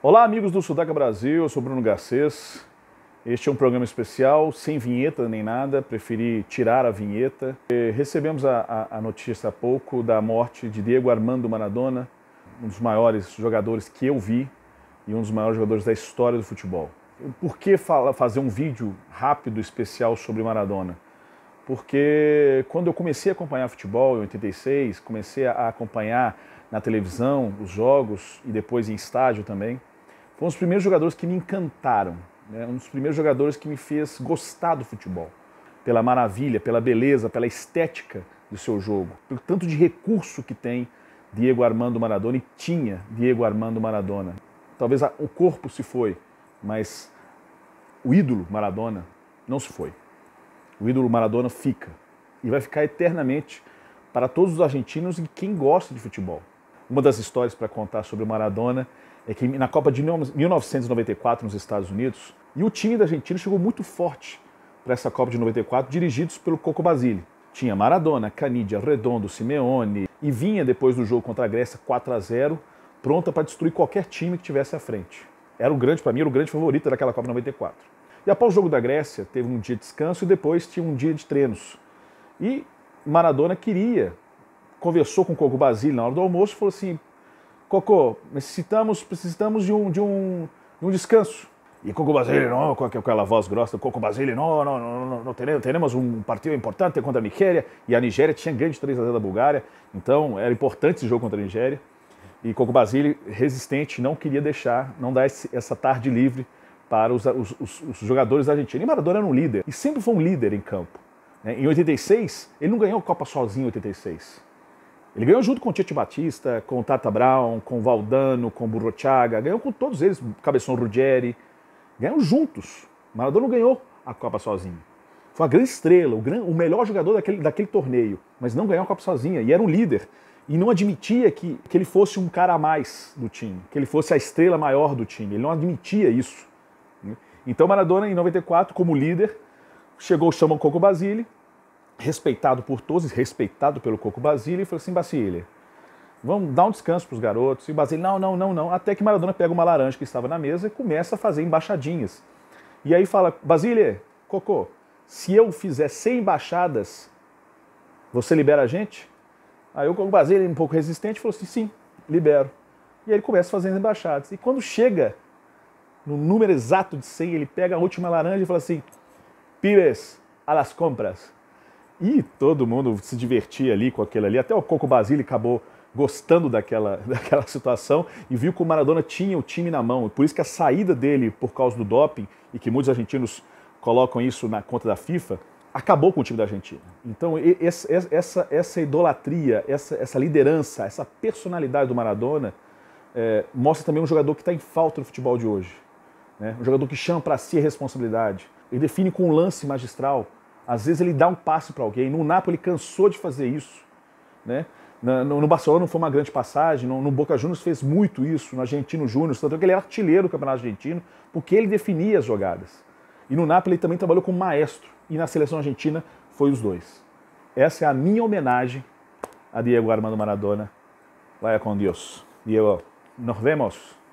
Olá, amigos do Sudaca Brasil, eu sou Bruno Garcês. Este é um programa especial, sem vinheta nem nada, preferi tirar a vinheta. Recebemos a, a, a notícia há pouco da morte de Diego Armando Maradona, um dos maiores jogadores que eu vi e um dos maiores jogadores da história do futebol. Por que fala, fazer um vídeo rápido, especial sobre Maradona? Porque quando eu comecei a acompanhar futebol em 86, comecei a acompanhar na televisão os jogos e depois em estádio também, foi um dos primeiros jogadores que me encantaram, né? um dos primeiros jogadores que me fez gostar do futebol, pela maravilha, pela beleza, pela estética do seu jogo, pelo tanto de recurso que tem Diego Armando Maradona e tinha Diego Armando Maradona. Talvez o corpo se foi, mas o ídolo Maradona não se foi. O ídolo Maradona fica e vai ficar eternamente para todos os argentinos e quem gosta de futebol. Uma das histórias para contar sobre o Maradona é que na Copa de 1994 nos Estados Unidos, e o time da Argentina chegou muito forte para essa Copa de 94, dirigidos pelo Coco Basile. Tinha Maradona, Canidia, Redondo, Simeone, e vinha depois do jogo contra a Grécia 4 a 0 pronta para destruir qualquer time que tivesse à frente. Era o grande, para mim, era o grande favorito daquela Copa 94. E após o jogo da Grécia, teve um dia de descanso e depois tinha um dia de treinos. E Maradona queria conversou com o Coco Basile na hora do almoço e falou assim: Coco, necessitamos, precisamos de um, de um, de um descanso. E Coco Basile, não, com aquela voz grossa, Coco Basile, não, não, não, não, teremos um partido importante contra a Nigéria. E a Nigéria tinha grande 3 a 0 da Bulgária, então era importante esse jogo contra a Nigéria. E Coco Basile, resistente, não queria deixar, não dar essa tarde livre para os, os, os jogadores da Argentina. E Maradona era um líder, e sempre foi um líder em campo. Né? Em 86, ele não ganhou a Copa sozinho em 86. Ele ganhou junto com o Tite Batista, com o Tata Brown, com o Valdano, com o Burrochaga, ganhou com todos eles, Cabeção Ruggeri, ganhou juntos. Maradona não ganhou a Copa sozinho. Foi a grande estrela, o, gran, o melhor jogador daquele, daquele torneio, mas não ganhou a Copa sozinha e era um líder. E não admitia que, que ele fosse um cara a mais do time, que ele fosse a estrela maior do time. Ele não admitia isso. Né? Então Maradona, em 94, como líder, chegou o Coco Basile, respeitado por todos, respeitado pelo Coco Basile, e falou assim: Basile, vamos dar um descanso para os garotos. E Basile, não, não, não, não. Até que Maradona pega uma laranja que estava na mesa e começa a fazer embaixadinhas. E aí fala: Basile, Coco, se eu fizer 100 embaixadas, você libera a gente? Aí o Coco Basile, um pouco resistente, falou assim: sim, libero. E aí ele começa fazendo embaixadas. E quando chega no número exato de 100, ele pega a última laranja e fala assim: Pibes, a las compras. E todo mundo se divertia ali com aquele ali. Até o Coco Basile acabou gostando daquela, daquela situação e viu que o Maradona tinha o time na mão. Por isso que a saída dele por causa do doping, e que muitos argentinos colocam isso na conta da FIFA, acabou com o time da Argentina. Então, essa, essa, essa idolatria, essa, essa liderança, essa personalidade do Maradona é, mostra também um jogador que está em falta no futebol de hoje. Né? Um jogador que chama para si a responsabilidade. Ele define com um lance magistral às vezes ele dá um passo para alguém. No Napoli cansou de fazer isso. Né? No, Barcelona não foi uma grande passagem, no, Boca Juniors fez muito isso, no Argentino Júnior, tanto é que ele era artilheiro do Campeonato Argentino, porque ele definia as jogadas. E no Napoli ele também trabalhou como maestro, e na seleção argentina foi os dois. Essa é a minha homenagem a Diego Armando Maradona. Vaya com Deus. Diego, nos vemos.